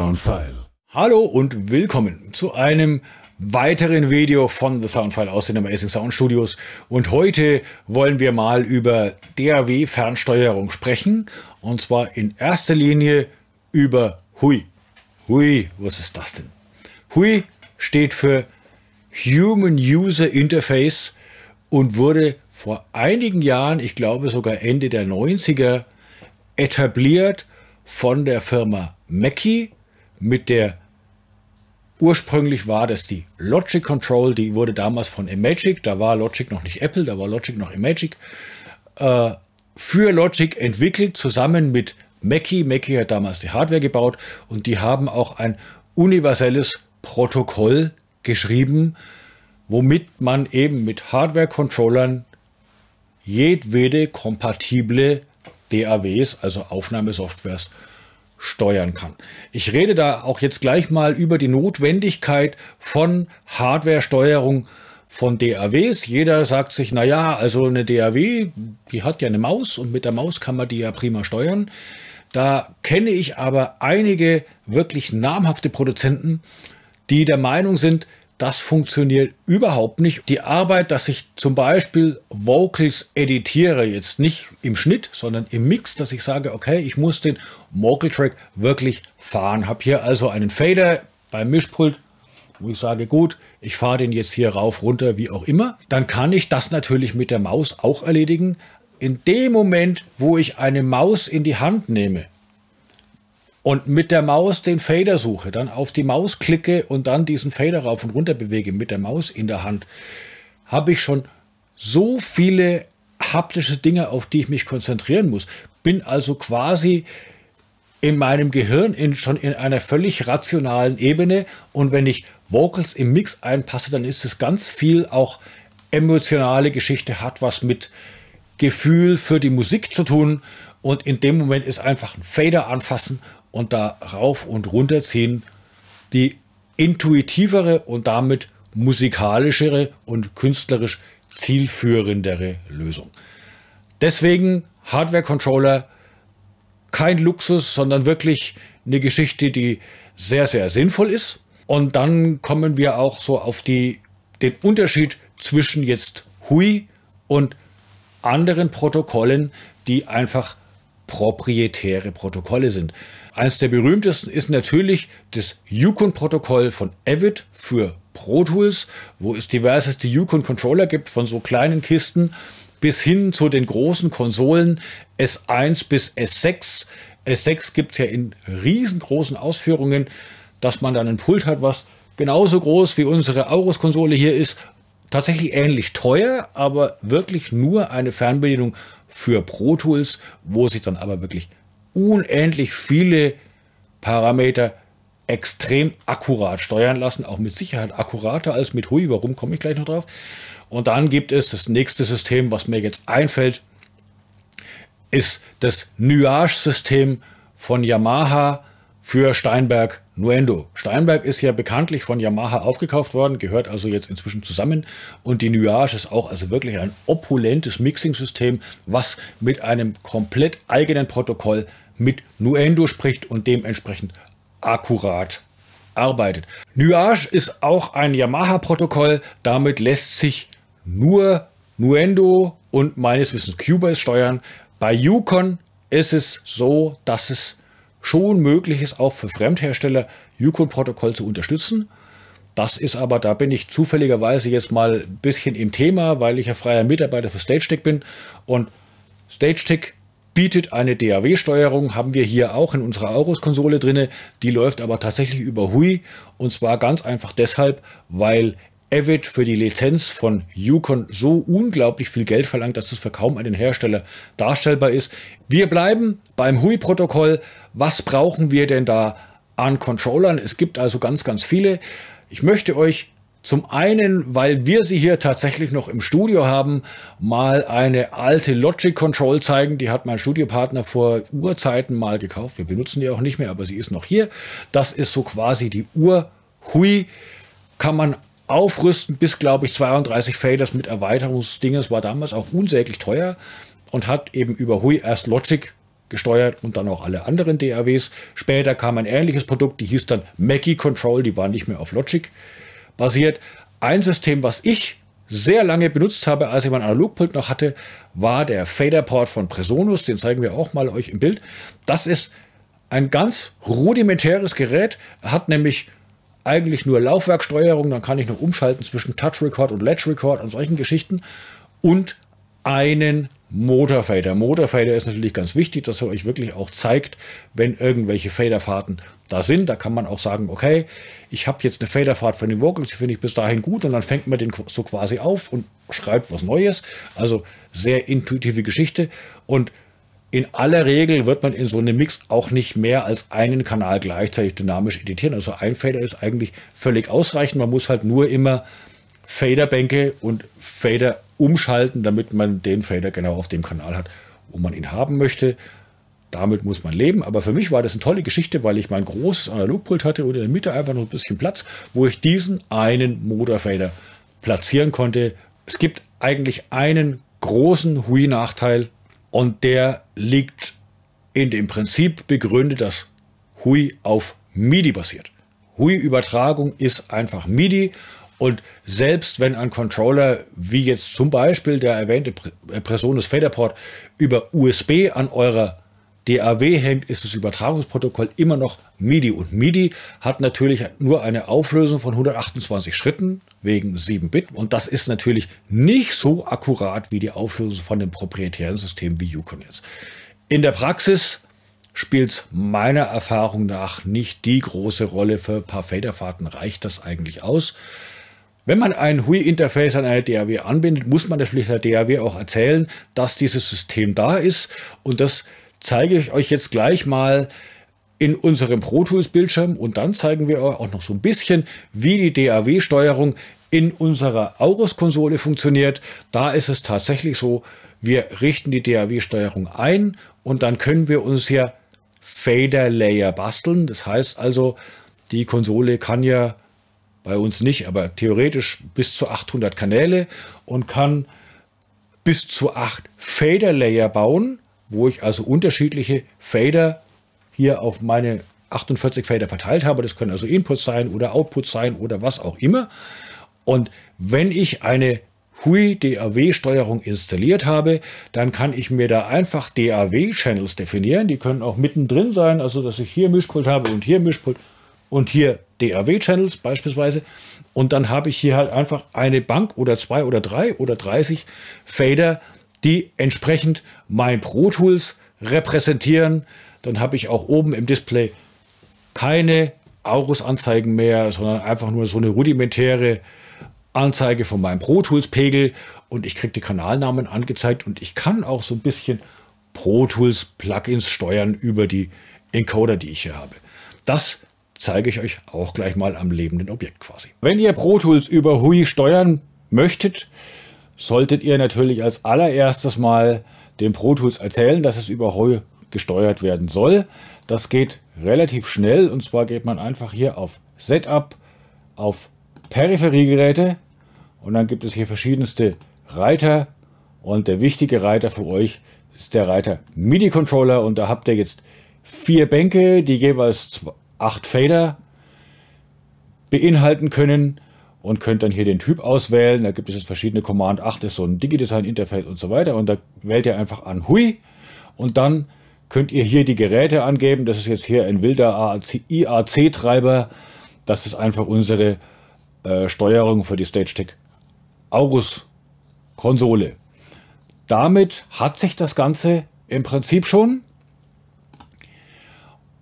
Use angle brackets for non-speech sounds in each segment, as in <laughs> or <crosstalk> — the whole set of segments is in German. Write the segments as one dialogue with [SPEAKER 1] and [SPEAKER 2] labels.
[SPEAKER 1] Soundfile. Hallo und willkommen zu einem weiteren Video von The Soundfile aus den Amazing Sound Studios. Und heute wollen wir mal über DAW-Fernsteuerung sprechen. Und zwar in erster Linie über Hui. Hui, was ist das denn? Hui steht für Human User Interface und wurde vor einigen Jahren, ich glaube sogar Ende der 90er, etabliert von der Firma Mackie mit der Ursprünglich war das die Logic Control, die wurde damals von Imagic, da war Logic noch nicht Apple, da war Logic noch Imagic, äh, für Logic entwickelt, zusammen mit Mackie. Mackie hat damals die Hardware gebaut und die haben auch ein universelles Protokoll geschrieben, womit man eben mit Hardware-Controllern jedwede kompatible DAWs, also Aufnahmesoftwares, steuern kann. Ich rede da auch jetzt gleich mal über die Notwendigkeit von Hardware-Steuerung von DAWs. Jeder sagt sich, na ja, also eine DAW, die hat ja eine Maus und mit der Maus kann man die ja prima steuern. Da kenne ich aber einige wirklich namhafte Produzenten, die der Meinung sind, das funktioniert überhaupt nicht. Die Arbeit, dass ich zum Beispiel Vocals editiere, jetzt nicht im Schnitt, sondern im Mix, dass ich sage, okay, ich muss den Vocal Track wirklich fahren. Habe hier also einen Fader beim Mischpult, wo ich sage, gut, ich fahre den jetzt hier rauf, runter, wie auch immer. Dann kann ich das natürlich mit der Maus auch erledigen. In dem Moment, wo ich eine Maus in die Hand nehme, und mit der Maus den Fader suche, dann auf die Maus klicke und dann diesen Fader rauf und runter bewege mit der Maus in der Hand, habe ich schon so viele haptische Dinge, auf die ich mich konzentrieren muss. Bin also quasi in meinem Gehirn in, schon in einer völlig rationalen Ebene und wenn ich Vocals im Mix einpasse, dann ist es ganz viel auch emotionale Geschichte, hat was mit Gefühl für die Musik zu tun und in dem Moment ist einfach ein Fader anfassen und da rauf und runter ziehen, die intuitivere und damit musikalischere und künstlerisch zielführendere Lösung. Deswegen Hardware-Controller kein Luxus, sondern wirklich eine Geschichte, die sehr, sehr sinnvoll ist. Und dann kommen wir auch so auf die, den Unterschied zwischen jetzt Hui und anderen Protokollen, die einfach proprietäre Protokolle sind. Eines der berühmtesten ist natürlich das Yukon-Protokoll von Avid für Pro Tools, wo es diverseste Yukon-Controller gibt, von so kleinen Kisten bis hin zu den großen Konsolen S1 bis S6. S6 gibt es ja in riesengroßen Ausführungen, dass man dann ein Pult hat, was genauso groß wie unsere aurus konsole hier ist. Tatsächlich ähnlich teuer, aber wirklich nur eine Fernbedienung für Pro Tools, wo sich dann aber wirklich unendlich viele Parameter extrem akkurat steuern lassen, auch mit Sicherheit akkurater als mit Hui, warum komme ich gleich noch drauf. Und dann gibt es das nächste System, was mir jetzt einfällt, ist das Nuage-System von Yamaha, für Steinberg Nuendo. Steinberg ist ja bekanntlich von Yamaha aufgekauft worden, gehört also jetzt inzwischen zusammen und die Nuage ist auch also wirklich ein opulentes Mixing-System, was mit einem komplett eigenen Protokoll mit Nuendo spricht und dementsprechend akkurat arbeitet. Nuage ist auch ein Yamaha-Protokoll, damit lässt sich nur Nuendo und meines Wissens Cubase steuern. Bei Yukon ist es so, dass es schon möglich ist, auch für Fremdhersteller Yukon-Protokoll zu unterstützen. Das ist aber, da bin ich zufälligerweise jetzt mal ein bisschen im Thema, weil ich ja freier Mitarbeiter für StageTech bin. Und StageTech bietet eine DAW-Steuerung, haben wir hier auch in unserer Aorus-Konsole drin. Die läuft aber tatsächlich über Hui und zwar ganz einfach deshalb, weil Avid für die Lizenz von Yukon so unglaublich viel Geld verlangt, dass es für kaum einen Hersteller darstellbar ist. Wir bleiben beim Hui-Protokoll. Was brauchen wir denn da an Controllern? Es gibt also ganz, ganz viele. Ich möchte euch zum einen, weil wir sie hier tatsächlich noch im Studio haben, mal eine alte Logic Control zeigen. Die hat mein Studiopartner vor Urzeiten mal gekauft. Wir benutzen die auch nicht mehr, aber sie ist noch hier. Das ist so quasi die Ur-Hui. Kann man aufrüsten bis, glaube ich, 32 Faders mit Erweiterungsdinges war damals auch unsäglich teuer und hat eben über Hui erst Logic gesteuert und dann auch alle anderen DAWs. Später kam ein ähnliches Produkt, die hieß dann Mackie Control, die war nicht mehr auf Logic basiert. Ein System, was ich sehr lange benutzt habe, als ich mein Analogpult noch hatte, war der Faderport von Presonus, den zeigen wir auch mal euch im Bild. Das ist ein ganz rudimentäres Gerät, hat nämlich eigentlich nur Laufwerksteuerung, dann kann ich noch umschalten zwischen Touch Record und Ledge Record und solchen Geschichten und einen Motorfader. Motorfader ist natürlich ganz wichtig, dass er euch wirklich auch zeigt, wenn irgendwelche Faderfahrten da sind. Da kann man auch sagen, okay, ich habe jetzt eine Faderfahrt von den Vocals, die finde ich bis dahin gut und dann fängt man den so quasi auf und schreibt was Neues. Also sehr intuitive Geschichte und in aller Regel wird man in so einem Mix auch nicht mehr als einen Kanal gleichzeitig dynamisch editieren. Also ein Fader ist eigentlich völlig ausreichend. Man muss halt nur immer Faderbänke und Fader umschalten, damit man den Fader genau auf dem Kanal hat, wo man ihn haben möchte. Damit muss man leben. Aber für mich war das eine tolle Geschichte, weil ich mein großes Analogpult hatte und in der Mitte einfach noch ein bisschen Platz, wo ich diesen einen Motorfader platzieren konnte. Es gibt eigentlich einen großen Hui-Nachteil und der liegt in dem Prinzip begründet, dass Hui auf MIDI basiert. Hui-Übertragung ist einfach MIDI und selbst wenn ein Controller, wie jetzt zum Beispiel der erwähnte Presonus äh, Federport, über USB an eurer DAW hängt, ist das Übertragungsprotokoll immer noch MIDI. Und MIDI hat natürlich nur eine Auflösung von 128 Schritten wegen 7-Bit. Und das ist natürlich nicht so akkurat wie die Auflösung von dem proprietären System wie Yukon jetzt. In der Praxis spielt es meiner Erfahrung nach nicht die große Rolle. Für ein paar Faderfahrten reicht das eigentlich aus. Wenn man ein Hui-Interface an eine DAW anbindet, muss man natürlich der DAW auch erzählen, dass dieses System da ist und dass zeige ich euch jetzt gleich mal in unserem Pro Tools Bildschirm und dann zeigen wir euch auch noch so ein bisschen, wie die DAW-Steuerung in unserer Aurus-Konsole funktioniert. Da ist es tatsächlich so, wir richten die DAW-Steuerung ein und dann können wir uns hier Fader Layer basteln. Das heißt also, die Konsole kann ja bei uns nicht, aber theoretisch bis zu 800 Kanäle und kann bis zu 8 Fader Layer bauen wo ich also unterschiedliche Fader hier auf meine 48 Fader verteilt habe. Das können also Inputs sein oder Outputs sein oder was auch immer. Und wenn ich eine Hui DAW-Steuerung installiert habe, dann kann ich mir da einfach DAW-Channels definieren. Die können auch mittendrin sein, also dass ich hier Mischpult habe und hier Mischpult und hier DAW-Channels beispielsweise. Und dann habe ich hier halt einfach eine Bank oder zwei oder drei oder 30 Fader die entsprechend mein Pro Tools repräsentieren. Dann habe ich auch oben im Display keine Aurus-Anzeigen mehr, sondern einfach nur so eine rudimentäre Anzeige von meinem Pro Tools-Pegel und ich kriege die Kanalnamen angezeigt und ich kann auch so ein bisschen Pro Tools Plugins steuern über die Encoder, die ich hier habe. Das zeige ich euch auch gleich mal am lebenden Objekt quasi. Wenn ihr Pro Tools über Hui steuern möchtet, solltet ihr natürlich als allererstes mal dem Pro Tools erzählen, dass es über Heu gesteuert werden soll. Das geht relativ schnell und zwar geht man einfach hier auf Setup, auf Peripheriegeräte und dann gibt es hier verschiedenste Reiter und der wichtige Reiter für euch ist der Reiter MIDI Controller und da habt ihr jetzt vier Bänke, die jeweils acht Fader beinhalten können und könnt dann hier den Typ auswählen. Da gibt es jetzt verschiedene Command 8, ist so ein digidesign interface und so weiter. Und da wählt ihr einfach an Hui und dann könnt ihr hier die Geräte angeben. Das ist jetzt hier ein wilder IAC-Treiber. Das ist einfach unsere äh, Steuerung für die StageTech Aurus-Konsole. Damit hat sich das Ganze im Prinzip schon.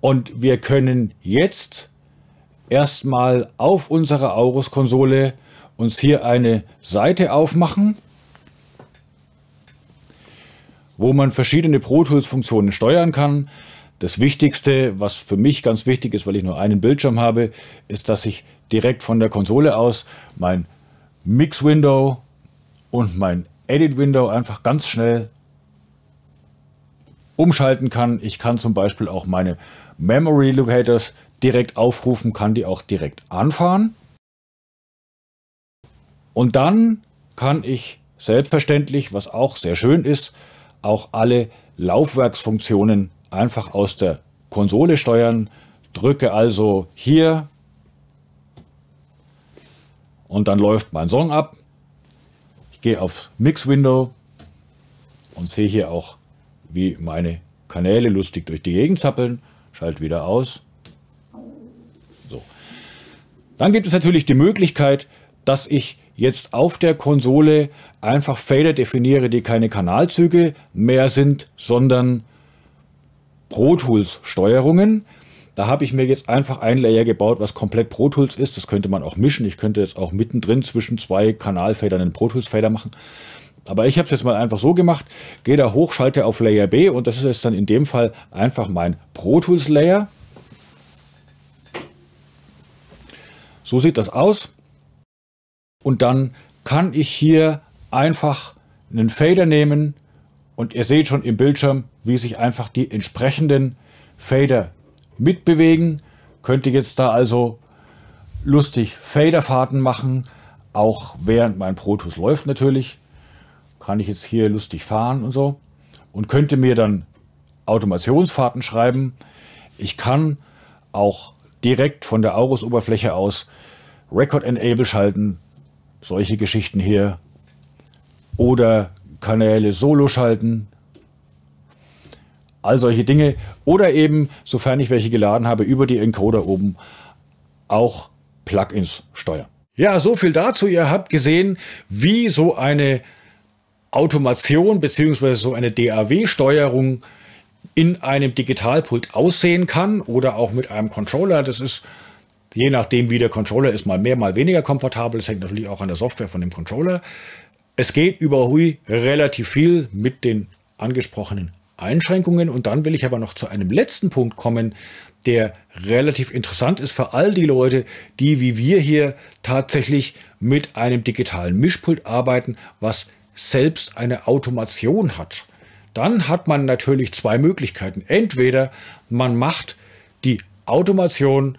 [SPEAKER 1] Und wir können jetzt erstmal auf unserer Aorus-Konsole uns hier eine Seite aufmachen, wo man verschiedene Pro Tools-Funktionen steuern kann. Das Wichtigste, was für mich ganz wichtig ist, weil ich nur einen Bildschirm habe, ist, dass ich direkt von der Konsole aus mein Mix-Window und mein Edit-Window einfach ganz schnell umschalten kann. Ich kann zum Beispiel auch meine Memory Locators direkt aufrufen, kann die auch direkt anfahren. Und dann kann ich selbstverständlich, was auch sehr schön ist, auch alle Laufwerksfunktionen einfach aus der Konsole steuern. Drücke also hier und dann läuft mein Song ab. Ich gehe auf Mix Window und sehe hier auch, wie meine Kanäle lustig durch die Gegend zappeln. Schalt wieder aus. Dann gibt es natürlich die Möglichkeit, dass ich jetzt auf der Konsole einfach Fader definiere, die keine Kanalzüge mehr sind, sondern Pro Tools Steuerungen. Da habe ich mir jetzt einfach ein Layer gebaut, was komplett Pro Tools ist. Das könnte man auch mischen. Ich könnte jetzt auch mittendrin zwischen zwei Kanalfadern einen Pro Tools Fader machen. Aber ich habe es jetzt mal einfach so gemacht. Gehe da hoch, schalte auf Layer B und das ist jetzt dann in dem Fall einfach mein Pro Tools Layer. So sieht das aus. Und dann kann ich hier einfach einen Fader nehmen und ihr seht schon im Bildschirm, wie sich einfach die entsprechenden Fader mitbewegen. Könnte jetzt da also lustig Faderfahrten machen, auch während mein Protus läuft natürlich. Kann ich jetzt hier lustig fahren und so. Und könnte mir dann Automationsfahrten schreiben. Ich kann auch direkt von der Aorus-Oberfläche aus Record Enable schalten, solche Geschichten hier. Oder Kanäle solo schalten, all solche Dinge. Oder eben, sofern ich welche geladen habe, über die Encoder oben auch Plugins steuern. Ja, so viel dazu. Ihr habt gesehen, wie so eine Automation bzw. so eine DAW-Steuerung in einem Digitalpult aussehen kann oder auch mit einem Controller. Das ist je nachdem, wie der Controller ist, mal mehr, mal weniger komfortabel. Das hängt natürlich auch an der Software von dem Controller. Es geht über Hui relativ viel mit den angesprochenen Einschränkungen. Und dann will ich aber noch zu einem letzten Punkt kommen, der relativ interessant ist für all die Leute, die wie wir hier tatsächlich mit einem digitalen Mischpult arbeiten, was selbst eine Automation hat dann hat man natürlich zwei Möglichkeiten. Entweder man macht die Automation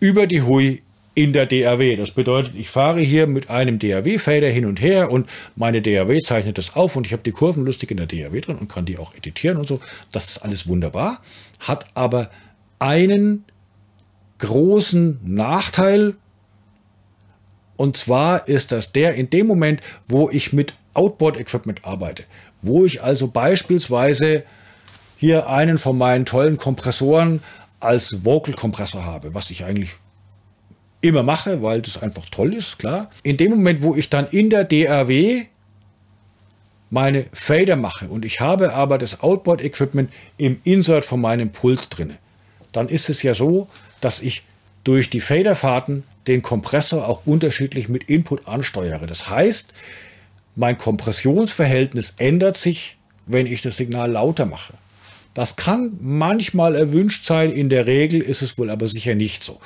[SPEAKER 1] über die HUI in der DAW. Das bedeutet, ich fahre hier mit einem DAW-Fader hin und her und meine DAW zeichnet das auf und ich habe die Kurven lustig in der DAW drin und kann die auch editieren und so. Das ist alles wunderbar, hat aber einen großen Nachteil. Und zwar ist das der in dem Moment, wo ich mit Outboard-Equipment arbeite wo ich also beispielsweise hier einen von meinen tollen Kompressoren als Vocal-Kompressor habe, was ich eigentlich immer mache, weil das einfach toll ist, klar. In dem Moment, wo ich dann in der DAW meine Fader mache und ich habe aber das Outboard-Equipment im Insert von meinem Pult drin, dann ist es ja so, dass ich durch die Faderfahrten den Kompressor auch unterschiedlich mit Input ansteuere. Das heißt, mein Kompressionsverhältnis ändert sich, wenn ich das Signal lauter mache. Das kann manchmal erwünscht sein, in der Regel ist es wohl aber sicher nicht so.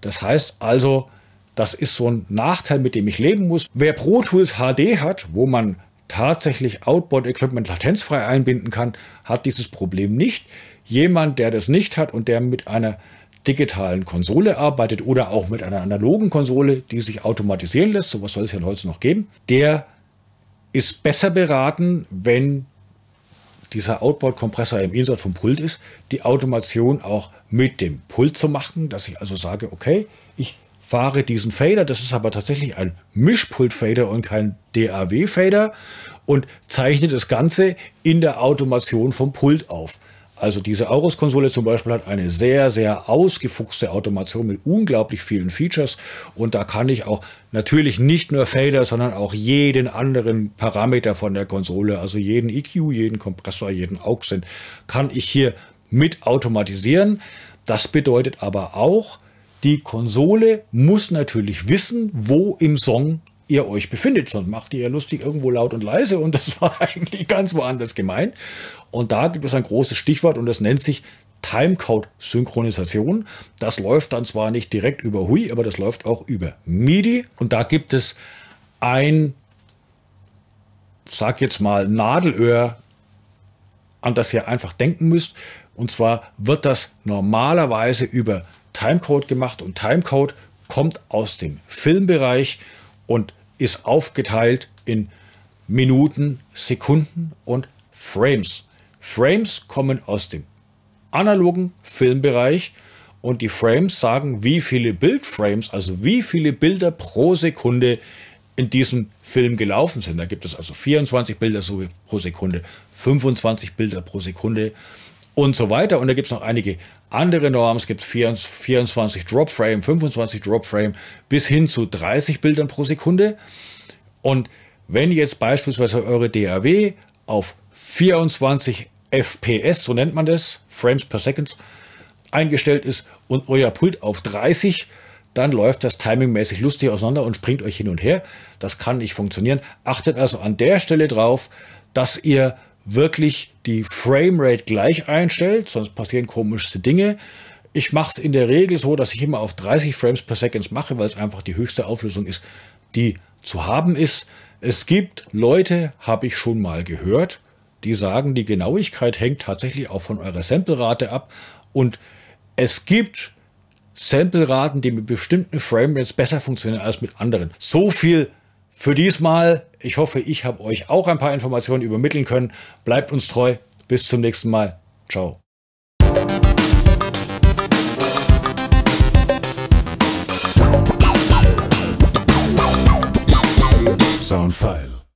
[SPEAKER 1] Das heißt also, das ist so ein Nachteil, mit dem ich leben muss. Wer Pro Tools HD hat, wo man tatsächlich Outboard-Equipment latenzfrei einbinden kann, hat dieses Problem nicht. Jemand, der das nicht hat und der mit einer digitalen Konsole arbeitet oder auch mit einer analogen Konsole, die sich automatisieren lässt, sowas soll es ja heute noch geben, der ist besser beraten, wenn dieser Outboard-Kompressor im Insert vom Pult ist, die Automation auch mit dem Pult zu machen, dass ich also sage, okay, ich fahre diesen Fader, das ist aber tatsächlich ein Mischpult-Fader und kein DAW-Fader und zeichne das Ganze in der Automation vom Pult auf. Also diese Aorus-Konsole zum Beispiel hat eine sehr, sehr ausgefuchste Automation mit unglaublich vielen Features und da kann ich auch natürlich nicht nur Fader, sondern auch jeden anderen Parameter von der Konsole, also jeden EQ, jeden Kompressor, jeden Auxin, kann ich hier mit automatisieren. Das bedeutet aber auch, die Konsole muss natürlich wissen, wo im Song ihr euch befindet, sonst macht ihr ja lustig irgendwo laut und leise und das <laughs> war eigentlich ganz woanders gemeint. Und da gibt es ein großes Stichwort und das nennt sich Timecode-Synchronisation. Das läuft dann zwar nicht direkt über Hui, aber das läuft auch über MIDI und da gibt es ein, sag jetzt mal, Nadelöhr, an das ihr einfach denken müsst. Und zwar wird das normalerweise über Timecode gemacht und Timecode kommt aus dem Filmbereich und ist aufgeteilt in Minuten, Sekunden und Frames. Frames kommen aus dem analogen Filmbereich und die Frames sagen, wie viele Bildframes, also wie viele Bilder pro Sekunde in diesem Film gelaufen sind. Da gibt es also 24 Bilder pro Sekunde, 25 Bilder pro Sekunde und so weiter. Und da gibt es noch einige andere Normen. Es gibt 24 Drop Frame, 25 Drop Frame bis hin zu 30 Bildern pro Sekunde. Und wenn jetzt beispielsweise eure DAW auf 24 FPS, so nennt man das, Frames per Second, eingestellt ist und euer Pult auf 30, dann läuft das timingmäßig lustig auseinander und springt euch hin und her. Das kann nicht funktionieren. Achtet also an der Stelle drauf, dass ihr wirklich die Framerate gleich einstellt, sonst passieren komischste Dinge. Ich mache es in der Regel so, dass ich immer auf 30 Frames per Second mache, weil es einfach die höchste Auflösung ist, die zu haben ist. Es gibt Leute, habe ich schon mal gehört, die sagen, die Genauigkeit hängt tatsächlich auch von eurer Samplerate ab. Und es gibt Sampleraten, die mit bestimmten Frame Rates besser funktionieren als mit anderen. So viel für diesmal, ich hoffe, ich habe euch auch ein paar Informationen übermitteln können. Bleibt uns treu. Bis zum nächsten Mal. Ciao. Soundfile.